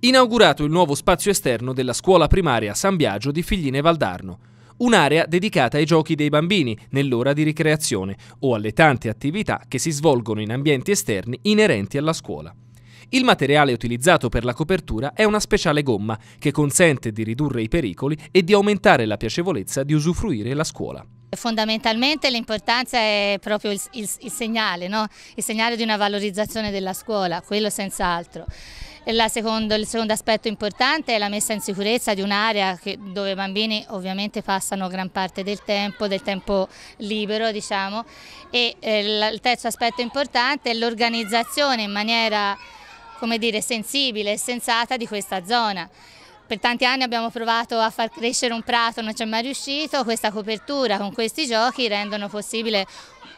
inaugurato il nuovo spazio esterno della scuola primaria San Biagio di Figline Valdarno, un'area dedicata ai giochi dei bambini nell'ora di ricreazione o alle tante attività che si svolgono in ambienti esterni inerenti alla scuola. Il materiale utilizzato per la copertura è una speciale gomma che consente di ridurre i pericoli e di aumentare la piacevolezza di usufruire la scuola. Fondamentalmente l'importanza è proprio il, il, il segnale, no? il segnale di una valorizzazione della scuola, quello senz'altro secondo, il secondo aspetto importante è la messa in sicurezza di un'area dove i bambini ovviamente passano gran parte del tempo, del tempo libero diciamo, e eh, il terzo aspetto importante è l'organizzazione in maniera come dire, sensibile e sensata di questa zona. Per tanti anni abbiamo provato a far crescere un prato, non ci è mai riuscito, questa copertura con questi giochi rendono possibile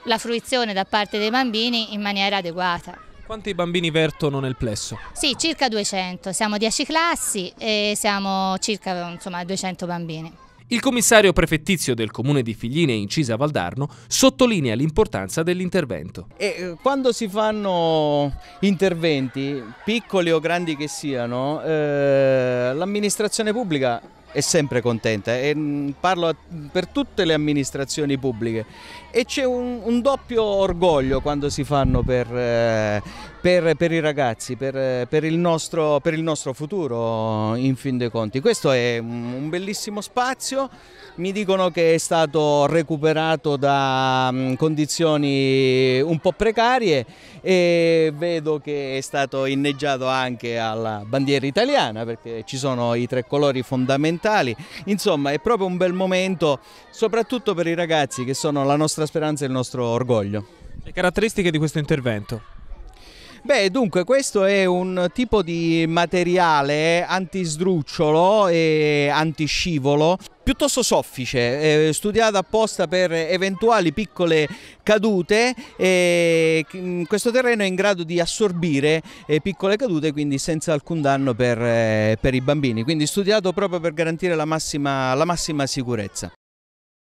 la fruizione da parte dei bambini in maniera adeguata. Quanti bambini vertono nel plesso? Sì, circa 200, siamo 10 classi e siamo circa insomma, 200 bambini. Il commissario prefettizio del comune di Figline Incisa Valdarno sottolinea l'importanza dell'intervento. Eh, quando si fanno interventi, piccoli o grandi che siano, eh, l'amministrazione pubblica è sempre contenta e mm, parlo per tutte le amministrazioni pubbliche e c'è un, un, doppio orgoglio quando si fanno per, eh, per, per i ragazzi, per il, nostro, per, il nostro, futuro in fin dei conti. Questo è un bellissimo spazio, mi dicono che è stato recuperato da mm, condizioni un po' precarie e vedo che è stato inneggiato anche alla bandiera italiana perché ci sono i tre colori fondamentali fondamentali. Insomma, è proprio un bel momento, soprattutto per i ragazzi che sono la nostra speranza e il nostro orgoglio. Le caratteristiche di questo intervento? Beh, dunque, questo è un tipo di materiale antisdrucciolo e antiscivolo piuttosto soffice, eh, studiata apposta per eventuali piccole cadute. Eh, mm, questo terreno è in grado di assorbire eh, piccole cadute, quindi senza alcun danno per, eh, per, i bambini. Quindi studiato proprio per garantire la massima, la massima sicurezza.